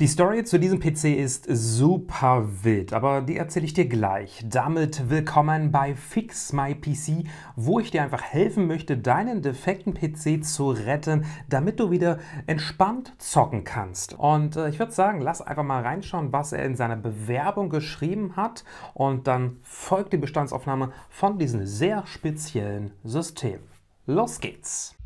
Die Story zu diesem PC ist super wild, aber die erzähle ich dir gleich. Damit willkommen bei Fix My PC, wo ich dir einfach helfen möchte, deinen defekten PC zu retten, damit du wieder entspannt zocken kannst. Und äh, ich würde sagen, lass einfach mal reinschauen, was er in seiner Bewerbung geschrieben hat und dann folgt die Bestandsaufnahme von diesem sehr speziellen System. Los geht's!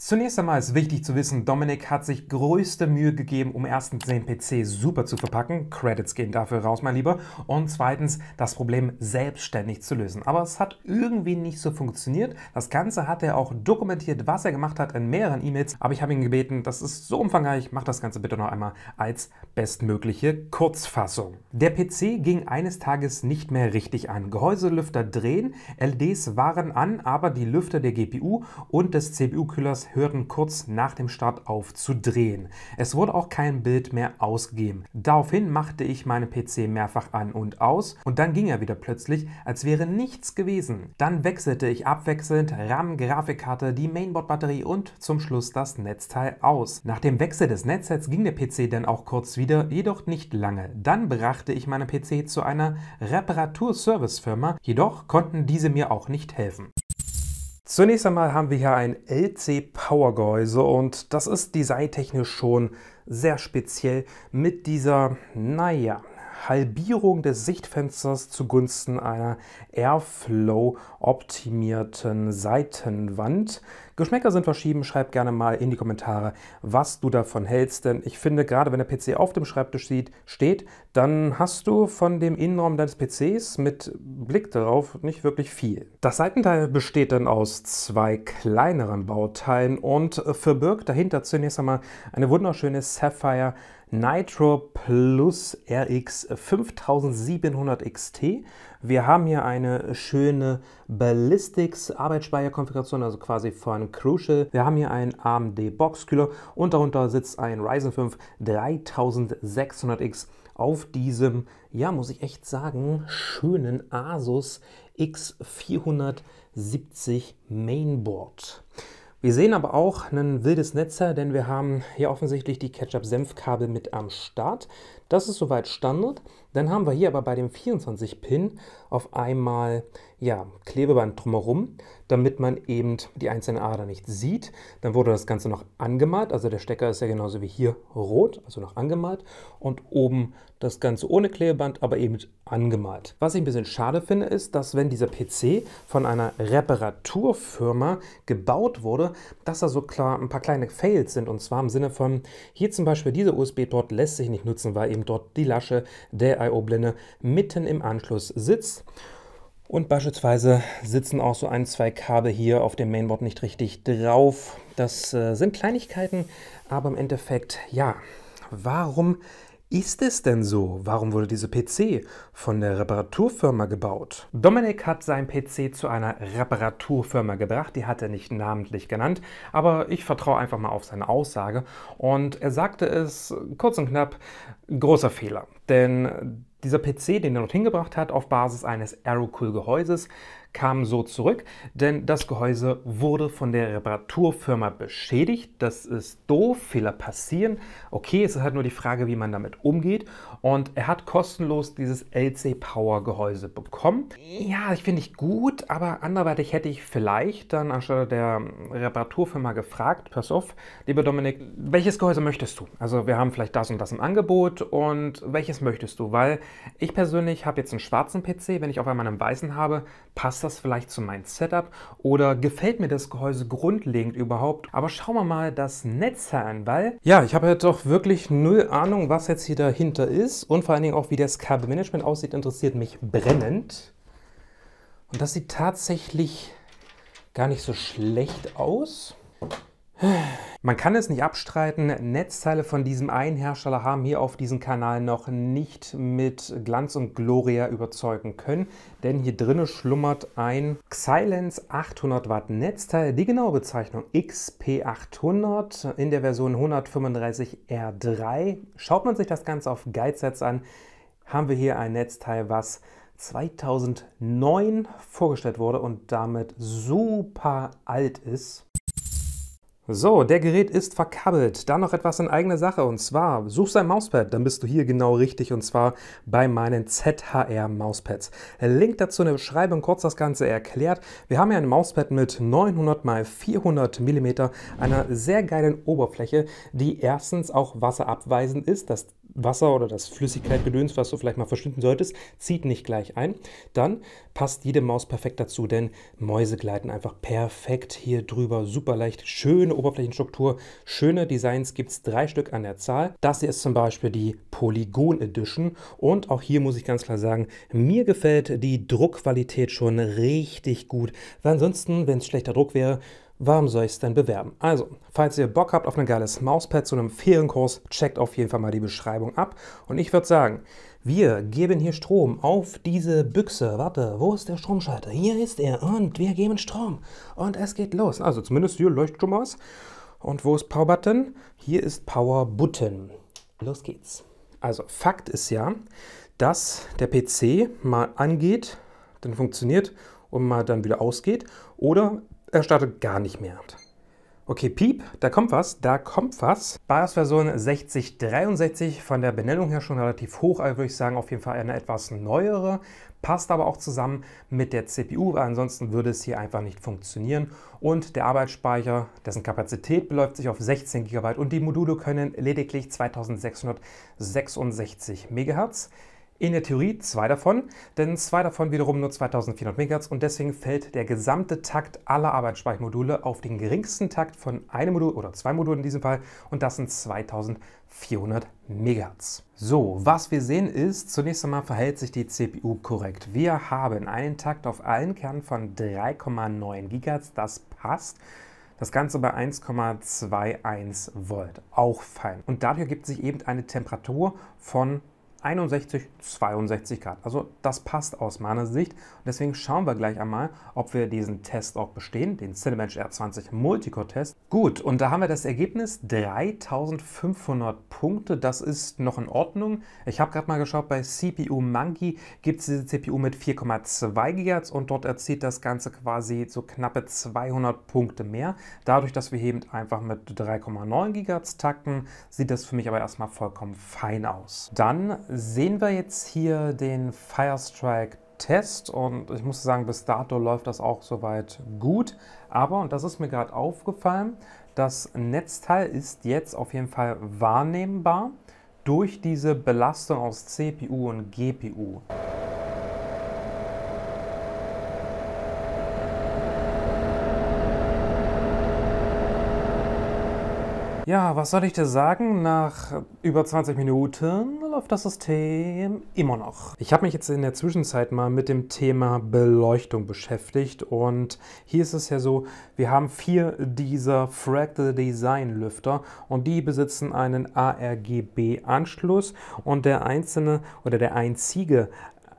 Zunächst einmal ist wichtig zu wissen, Dominik hat sich größte Mühe gegeben, um erstens den PC super zu verpacken, Credits gehen dafür raus, mein Lieber, und zweitens das Problem selbstständig zu lösen. Aber es hat irgendwie nicht so funktioniert. Das Ganze hat er auch dokumentiert, was er gemacht hat in mehreren E-Mails, aber ich habe ihn gebeten, das ist so umfangreich, mach das Ganze bitte noch einmal als bestmögliche Kurzfassung. Der PC ging eines Tages nicht mehr richtig an. Gehäuselüfter drehen, LEDs waren an, aber die Lüfter der GPU und des CPU-Kühlers hörten, kurz nach dem Start auf zu drehen. Es wurde auch kein Bild mehr ausgegeben. Daraufhin machte ich meinen PC mehrfach an und aus und dann ging er wieder plötzlich, als wäre nichts gewesen. Dann wechselte ich abwechselnd RAM, Grafikkarte, die Mainboard-Batterie und zum Schluss das Netzteil aus. Nach dem Wechsel des Netzteils ging der PC dann auch kurz wieder, jedoch nicht lange. Dann brachte ich meinen PC zu einer Reparaturservicefirma, jedoch konnten diese mir auch nicht helfen. Zunächst einmal haben wir hier ein LC Power Gehäuse und das ist designtechnisch schon sehr speziell mit dieser, naja, Halbierung des Sichtfensters zugunsten einer Airflow optimierten Seitenwand. Geschmäcker sind verschieden. Schreib gerne mal in die Kommentare, was du davon hältst. Denn ich finde, gerade wenn der PC auf dem Schreibtisch steht, dann hast du von dem Innenraum deines PCs mit Blick darauf nicht wirklich viel. Das Seitenteil besteht dann aus zwei kleineren Bauteilen und verbirgt dahinter zunächst einmal eine wunderschöne Sapphire Nitro Plus RX 5700 XT wir haben hier eine schöne Ballistics Arbeitsspeicherkonfiguration, also quasi von Crucial. Wir haben hier einen AMD Boxkühler und darunter sitzt ein Ryzen 5 3600X auf diesem, ja, muss ich echt sagen, schönen Asus X470 Mainboard. Wir sehen aber auch ein wildes Netzer, denn wir haben hier offensichtlich die ketchup senfkabel mit am Start. Das ist soweit Standard. Dann haben wir hier aber bei dem 24-Pin auf einmal ja, Klebeband drumherum, damit man eben die einzelnen Ader nicht sieht. Dann wurde das Ganze noch angemalt, also der Stecker ist ja genauso wie hier rot, also noch angemalt. Und oben das Ganze ohne Klebeband, aber eben angemalt. Was ich ein bisschen schade finde, ist, dass wenn dieser PC von einer Reparaturfirma gebaut wurde, dass da so klar ein paar kleine Fails sind. Und zwar im Sinne von, hier zum Beispiel dieser USB-Port lässt sich nicht nutzen, weil eben eben dort die Lasche der io blinde mitten im Anschluss sitzt. Und beispielsweise sitzen auch so ein, zwei Kabel hier auf dem Mainboard nicht richtig drauf. Das äh, sind Kleinigkeiten, aber im Endeffekt, ja, warum ist es denn so? Warum wurde dieser PC von der Reparaturfirma gebaut? Dominik hat seinen PC zu einer Reparaturfirma gebracht, die hat er nicht namentlich genannt, aber ich vertraue einfach mal auf seine Aussage und er sagte es kurz und knapp, großer Fehler, denn dieser PC, den er dort hingebracht hat, auf Basis eines Aerocool-Gehäuses, kam so zurück, denn das Gehäuse wurde von der Reparaturfirma beschädigt. Das ist doof, Fehler passieren. Okay, es ist halt nur die Frage, wie man damit umgeht. Und er hat kostenlos dieses LC Power Gehäuse bekommen. Ja, ich finde ich gut, aber anderweitig hätte ich vielleicht dann anstatt der Reparaturfirma gefragt, pass auf, lieber Dominik, welches Gehäuse möchtest du? Also wir haben vielleicht das und das im Angebot und welches möchtest du? Weil ich persönlich habe jetzt einen schwarzen PC, wenn ich auf einmal einen weißen habe, passt das vielleicht zu meinem Setup oder gefällt mir das Gehäuse grundlegend überhaupt? Aber schauen wir mal das Netz an, weil ja, ich habe jetzt halt doch wirklich null Ahnung, was jetzt hier dahinter ist und vor allen Dingen auch, wie das Kabelmanagement aussieht, interessiert mich brennend. Und das sieht tatsächlich gar nicht so schlecht aus. Man kann es nicht abstreiten, Netzteile von diesem einen Hersteller haben hier auf diesem Kanal noch nicht mit Glanz und Gloria überzeugen können, denn hier drinnen schlummert ein Xylens 800 Watt Netzteil, die genaue Bezeichnung XP800 in der Version 135 R3. Schaut man sich das Ganze auf Guidesets an, haben wir hier ein Netzteil, was 2009 vorgestellt wurde und damit super alt ist. So, der Gerät ist verkabelt. Dann noch etwas in eigener Sache und zwar suchst du ein Mauspad, dann bist du hier genau richtig und zwar bei meinen ZHR Mauspads. Link dazu in der Beschreibung, kurz das Ganze erklärt. Wir haben hier ein Mauspad mit 900 x 400 mm, einer sehr geilen Oberfläche, die erstens auch wasserabweisend ist. Das Wasser oder das Flüssigkeitgedöns, was du vielleicht mal verschwinden solltest, zieht nicht gleich ein, dann passt jede Maus perfekt dazu, denn Mäuse gleiten einfach perfekt hier drüber, super leicht, schöne Oberflächenstruktur, schöne Designs gibt es drei Stück an der Zahl. Das hier ist zum Beispiel die Polygon Edition und auch hier muss ich ganz klar sagen, mir gefällt die Druckqualität schon richtig gut, weil ansonsten, wenn es schlechter Druck wäre, warum soll ich es denn bewerben? Also, falls ihr Bock habt auf ein geiles Mauspad zu einem fairen Kurs, checkt auf jeden Fall mal die Beschreibung ab. Und ich würde sagen, wir geben hier Strom auf diese Büchse. Warte, wo ist der Stromschalter? Hier ist er und wir geben Strom. Und es geht los. Also zumindest hier leuchtet schon was. Und wo ist Power Button? Hier ist Power Button. Los geht's. Also Fakt ist ja, dass der PC mal angeht, dann funktioniert und mal dann wieder ausgeht oder er startet gar nicht mehr. Okay, Piep, da kommt was, da kommt was. BIOS-Version 6063, von der Benennung her schon relativ hoch, also würde ich sagen, auf jeden Fall eine etwas neuere, passt aber auch zusammen mit der CPU, weil ansonsten würde es hier einfach nicht funktionieren. Und der Arbeitsspeicher, dessen Kapazität beläuft sich auf 16 GB und die Module können lediglich 2666 MHz. In der Theorie zwei davon, denn zwei davon wiederum nur 2400 MHz und deswegen fällt der gesamte Takt aller Arbeitsspeichermodule auf den geringsten Takt von einem Modul oder zwei Modulen in diesem Fall und das sind 2400 MHz. So, was wir sehen ist, zunächst einmal verhält sich die CPU korrekt. Wir haben einen Takt auf allen Kernen von 3,9 GHz, das passt. Das Ganze bei 1,21 Volt, auch fein. Und dadurch ergibt sich eben eine Temperatur von 61, 62 Grad. Also das passt aus meiner Sicht. deswegen schauen wir gleich einmal, ob wir diesen Test auch bestehen, den Cinebench R20 Multicore Test. Gut, und da haben wir das Ergebnis 3500 Punkte. Das ist noch in Ordnung. Ich habe gerade mal geschaut, bei CPU Monkey gibt es diese CPU mit 4,2 GHz und dort erzielt das Ganze quasi so knappe 200 Punkte mehr. Dadurch, dass wir eben einfach mit 3,9 GHz takten, sieht das für mich aber erstmal vollkommen fein aus. Dann sehen wir jetzt hier den Firestrike Test und ich muss sagen, bis dato läuft das auch soweit gut. Aber, und das ist mir gerade aufgefallen, das Netzteil ist jetzt auf jeden Fall wahrnehmbar durch diese Belastung aus CPU und GPU. Ja, was soll ich dir sagen? Nach äh, über 20 Minuten läuft das System immer noch. Ich habe mich jetzt in der Zwischenzeit mal mit dem Thema Beleuchtung beschäftigt und hier ist es ja so, wir haben vier dieser Fractal Design Lüfter und die besitzen einen ARGB-Anschluss und der einzelne oder der einzige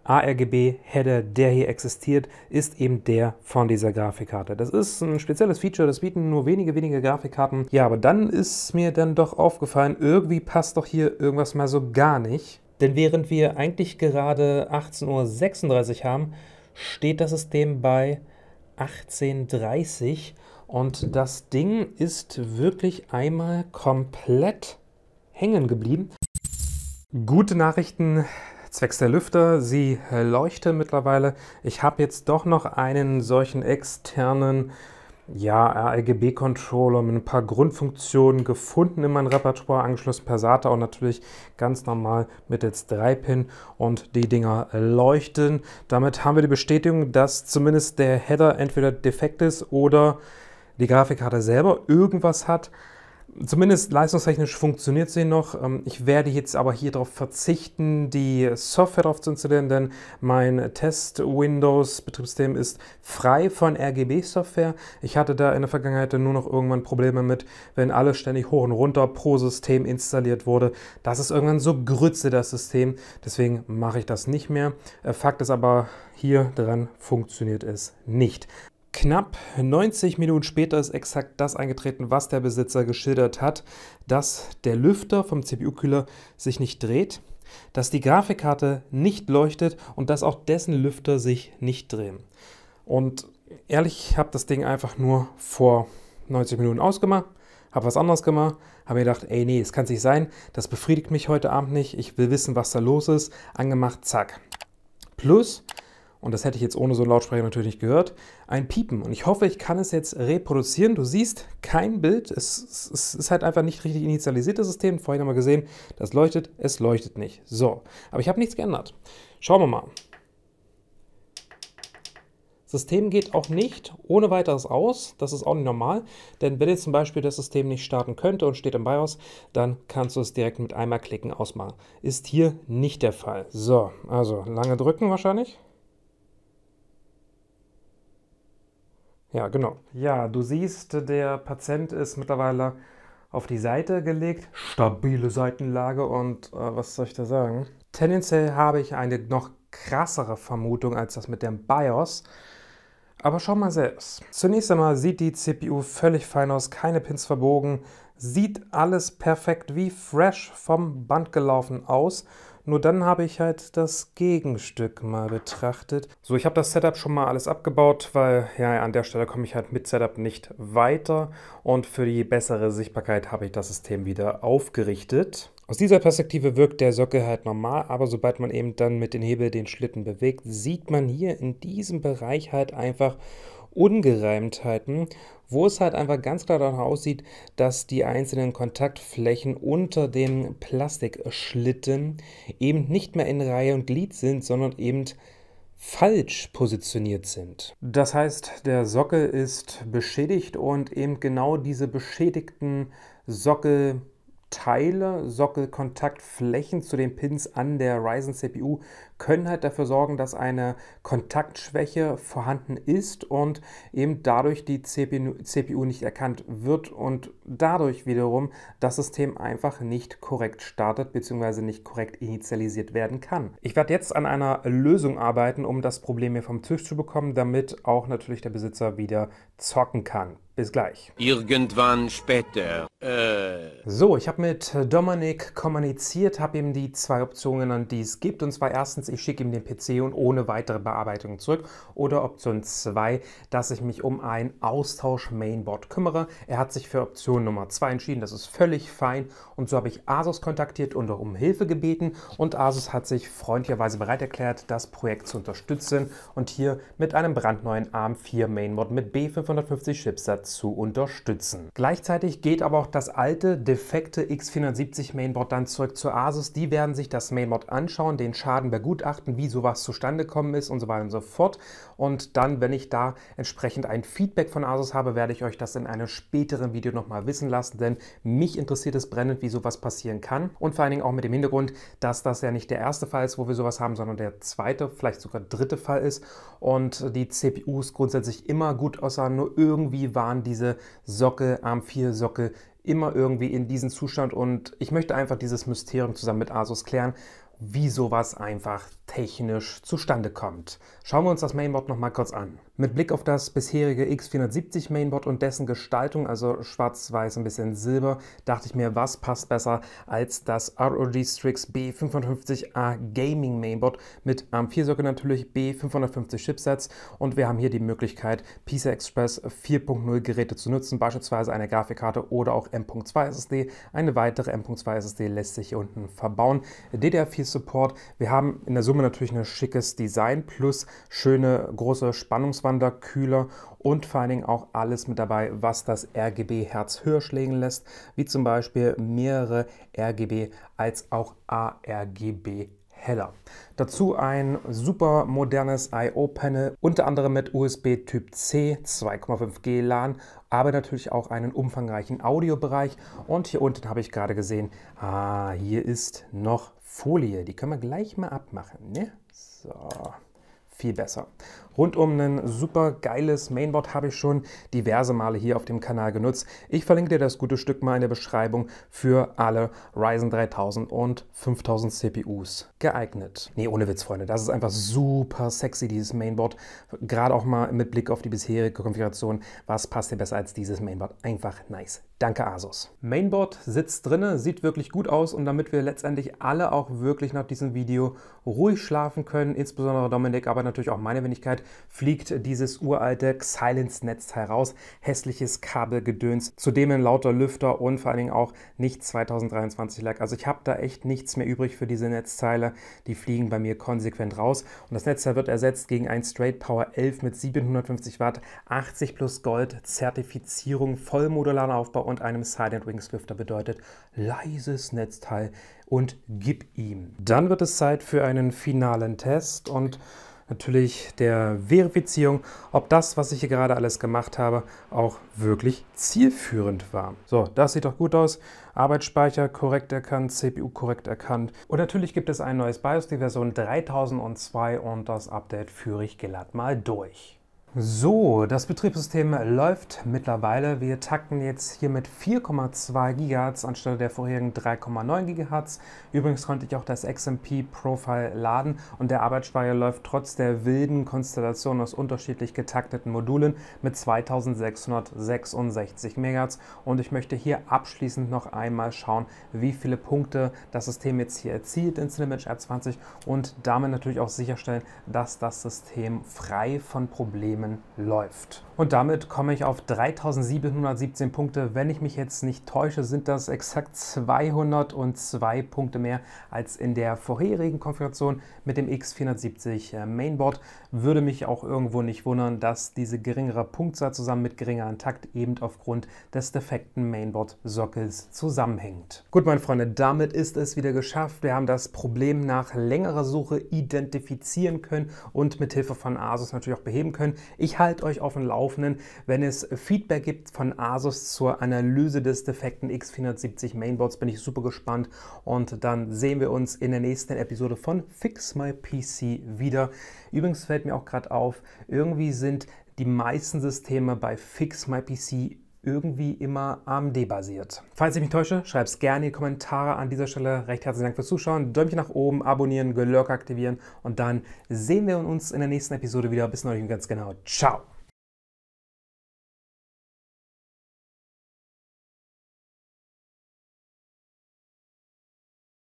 ARGB-Header, der hier existiert, ist eben der von dieser Grafikkarte. Das ist ein spezielles Feature, das bieten nur wenige, wenige Grafikkarten. Ja, aber dann ist mir dann doch aufgefallen, irgendwie passt doch hier irgendwas mal so gar nicht. Denn während wir eigentlich gerade 18.36 Uhr haben, steht das System bei 18.30 Uhr und das Ding ist wirklich einmal komplett hängen geblieben. Gute Nachrichten zwecks der Lüfter. Sie leuchten mittlerweile. Ich habe jetzt doch noch einen solchen externen ja, RGB-Controller mit ein paar Grundfunktionen gefunden in meinem Repertoire, angeschlossen per SATA und natürlich ganz normal mittels 3-Pin und die Dinger leuchten. Damit haben wir die Bestätigung, dass zumindest der Header entweder defekt ist oder die Grafikkarte selber irgendwas hat. Zumindest leistungstechnisch funktioniert sie noch. Ähm, ich werde jetzt aber hier darauf verzichten, die Software darauf zu installieren, denn mein Test-Windows-Betriebssystem ist frei von RGB-Software. Ich hatte da in der Vergangenheit nur noch irgendwann Probleme mit, wenn alles ständig hoch und runter pro System installiert wurde. Das ist irgendwann so grütze, das System. Deswegen mache ich das nicht mehr. Äh, Fakt ist aber, hier dran funktioniert es nicht. Knapp 90 Minuten später ist exakt das eingetreten, was der Besitzer geschildert hat, dass der Lüfter vom CPU-Kühler sich nicht dreht, dass die Grafikkarte nicht leuchtet und dass auch dessen Lüfter sich nicht drehen. Und ehrlich, ich habe das Ding einfach nur vor 90 Minuten ausgemacht, habe was anderes gemacht, habe mir gedacht, ey nee, es kann nicht sein, das befriedigt mich heute Abend nicht, ich will wissen, was da los ist, angemacht, zack. Plus, und das hätte ich jetzt ohne so einen Lautsprecher natürlich nicht gehört, ein Piepen. Und ich hoffe, ich kann es jetzt reproduzieren. Du siehst kein Bild. Es, es ist halt einfach nicht richtig initialisiert, das System. Vorhin haben wir gesehen, das leuchtet, es leuchtet nicht. So, aber ich habe nichts geändert. Schauen wir mal. System geht auch nicht ohne weiteres aus. Das ist auch nicht normal, denn wenn jetzt zum Beispiel das System nicht starten könnte und steht im BIOS, dann kannst du es direkt mit einmal klicken ausmachen. Ist hier nicht der Fall. So, also lange drücken wahrscheinlich. Ja, genau. Ja, du siehst, der Patient ist mittlerweile auf die Seite gelegt. Stabile Seitenlage und äh, was soll ich da sagen? Tendenziell habe ich eine noch krassere Vermutung als das mit dem BIOS. Aber schau mal selbst. Zunächst einmal sieht die CPU völlig fein aus, keine Pins verbogen, sieht alles perfekt wie fresh vom Band gelaufen aus. Nur dann habe ich halt das Gegenstück mal betrachtet. So, ich habe das Setup schon mal alles abgebaut, weil ja, an der Stelle komme ich halt mit Setup nicht weiter. Und für die bessere Sichtbarkeit habe ich das System wieder aufgerichtet. Aus dieser Perspektive wirkt der Sockel halt normal, aber sobald man eben dann mit den Hebel den Schlitten bewegt, sieht man hier in diesem Bereich halt einfach Ungereimtheiten, wo es halt einfach ganz klar danach aussieht, dass die einzelnen Kontaktflächen unter dem Plastikschlitten eben nicht mehr in Reihe und Glied sind, sondern eben falsch positioniert sind. Das heißt, der Sockel ist beschädigt und eben genau diese beschädigten Sockel Teile, Sockelkontaktflächen zu den Pins an der Ryzen CPU können halt dafür sorgen, dass eine Kontaktschwäche vorhanden ist und eben dadurch die CPU nicht erkannt wird und dadurch wiederum das System einfach nicht korrekt startet bzw. nicht korrekt initialisiert werden kann. Ich werde jetzt an einer Lösung arbeiten, um das Problem hier vom Tisch zu bekommen, damit auch natürlich der Besitzer wieder zocken kann. Bis gleich. Irgendwann später. Äh. So, ich habe mit Dominik kommuniziert, habe ihm die zwei Optionen genannt, die es gibt. Und zwar erstens ich schicke ihm den PC und ohne weitere Bearbeitung zurück. Oder Option 2, dass ich mich um ein Austausch-Mainboard kümmere. Er hat sich für Option Nummer 2 entschieden, das ist völlig fein. Und so habe ich Asus kontaktiert und um Hilfe gebeten. Und Asus hat sich freundlicherweise bereit erklärt, das Projekt zu unterstützen und hier mit einem brandneuen ARM4 Mainboard mit B550 Chipsatz zu unterstützen. Gleichzeitig geht aber auch das alte, defekte X470 Mainboard dann zurück zu Asus. Die werden sich das Mainboard anschauen, den Schaden bei gut begutachten, wie sowas zustande gekommen ist und so weiter und so fort. Und dann, wenn ich da entsprechend ein Feedback von Asus habe, werde ich euch das in einem späteren Video nochmal wissen lassen, denn mich interessiert es brennend, wie sowas passieren kann. Und vor allen Dingen auch mit dem Hintergrund, dass das ja nicht der erste Fall ist, wo wir sowas haben, sondern der zweite, vielleicht sogar dritte Fall ist. Und die CPUs grundsätzlich immer gut aussahen, nur irgendwie waren diese Socke, ARM4-Socke immer irgendwie in diesem Zustand und ich möchte einfach dieses Mysterium zusammen mit Asus klären, wie sowas einfach technisch zustande kommt. Schauen wir uns das Mainboard nochmal kurz an. Mit Blick auf das bisherige X470 Mainboard und dessen Gestaltung, also schwarz-weiß, ein bisschen silber, dachte ich mir, was passt besser als das ROG Strix B550A Gaming Mainboard mit AM4-Socket natürlich, B550 Chipsets und wir haben hier die Möglichkeit, PCI Express 4.0 Geräte zu nutzen, beispielsweise eine Grafikkarte oder auch M.2 SSD. Eine weitere M.2 SSD lässt sich hier unten verbauen. DDR4 Support, wir haben in der Summe natürlich ein schickes Design plus schöne große Spannungswand Kühler und vor allen Dingen auch alles mit dabei, was das RGB-Herz höher schlägen lässt, wie zum Beispiel mehrere RGB als auch ARGB heller. Dazu ein super modernes I.O.-Panel, unter anderem mit USB Typ C, 2,5G LAN, aber natürlich auch einen umfangreichen Audiobereich. Und hier unten habe ich gerade gesehen, ah, hier ist noch Folie. Die können wir gleich mal abmachen. Ne? So, viel besser. Rund um ein super geiles Mainboard habe ich schon diverse Male hier auf dem Kanal genutzt. Ich verlinke dir das gute Stück mal in der Beschreibung für alle Ryzen 3000 und 5000 CPUs geeignet. Nee, ohne Witz, Freunde, das ist einfach super sexy, dieses Mainboard. Gerade auch mal mit Blick auf die bisherige Konfiguration. Was passt dir besser als dieses Mainboard? Einfach nice. Danke Asus. Mainboard sitzt drinne, sieht wirklich gut aus und damit wir letztendlich alle auch wirklich nach diesem Video ruhig schlafen können, insbesondere Dominik, aber natürlich auch meine Wenigkeit, fliegt dieses uralte Silence-Netz heraus. Hässliches Kabelgedöns, zudem in lauter Lüfter und vor allen Dingen auch nicht 2023 lag. Also ich habe da echt nichts mehr übrig für diese Netzteile. Die fliegen bei mir konsequent raus. Und das Netzteil wird ersetzt gegen ein Straight Power 11 mit 750 Watt, 80 plus Gold, Zertifizierung, vollmodularer Aufbau und einem Silent Wings Lüfter bedeutet leises Netzteil und gib ihm. Dann wird es Zeit für einen finalen Test und natürlich der Verifizierung, ob das, was ich hier gerade alles gemacht habe, auch wirklich zielführend war. So, das sieht doch gut aus. Arbeitsspeicher korrekt erkannt, CPU korrekt erkannt. Und natürlich gibt es ein neues BIOS, die Version 3002 und das Update führe ich glatt mal durch. So, das Betriebssystem läuft mittlerweile. Wir takten jetzt hier mit 4,2 GHz anstelle der vorherigen 3,9 GHz. Übrigens konnte ich auch das XMP-Profile laden und der Arbeitsspeicher läuft trotz der wilden Konstellation aus unterschiedlich getakteten Modulen mit 2666 MHz. Und ich möchte hier abschließend noch einmal schauen, wie viele Punkte das System jetzt hier erzielt in Cinebench R20 und damit natürlich auch sicherstellen, dass das System frei von Problemen Unternehmen läuft. Und damit komme ich auf 3717 Punkte. Wenn ich mich jetzt nicht täusche, sind das exakt 202 Punkte mehr als in der vorherigen Konfiguration mit dem X470 äh, Mainboard. Würde mich auch irgendwo nicht wundern, dass diese geringere Punktzahl zusammen mit geringerem Takt eben aufgrund des defekten Mainboard-Sockels zusammenhängt. Gut, meine Freunde, damit ist es wieder geschafft. Wir haben das Problem nach längerer Suche identifizieren können und mit Hilfe von Asus natürlich auch beheben können. Ich halte euch auf dem Laufenden, wenn es Feedback gibt von Asus zur Analyse des defekten X470 Mainboards. Bin ich super gespannt und dann sehen wir uns in der nächsten Episode von Fix My PC wieder. Übrigens fällt mir auch gerade auf, irgendwie sind die meisten Systeme bei Fix My PC irgendwie immer AMD-basiert. Falls ich mich täusche, schreib es gerne in die Kommentare. An dieser Stelle recht herzlichen Dank fürs Zuschauen. Däumchen nach oben, abonnieren, Glöck aktivieren und dann sehen wir uns in der nächsten Episode wieder. Bis neulich und ganz genau. Ciao!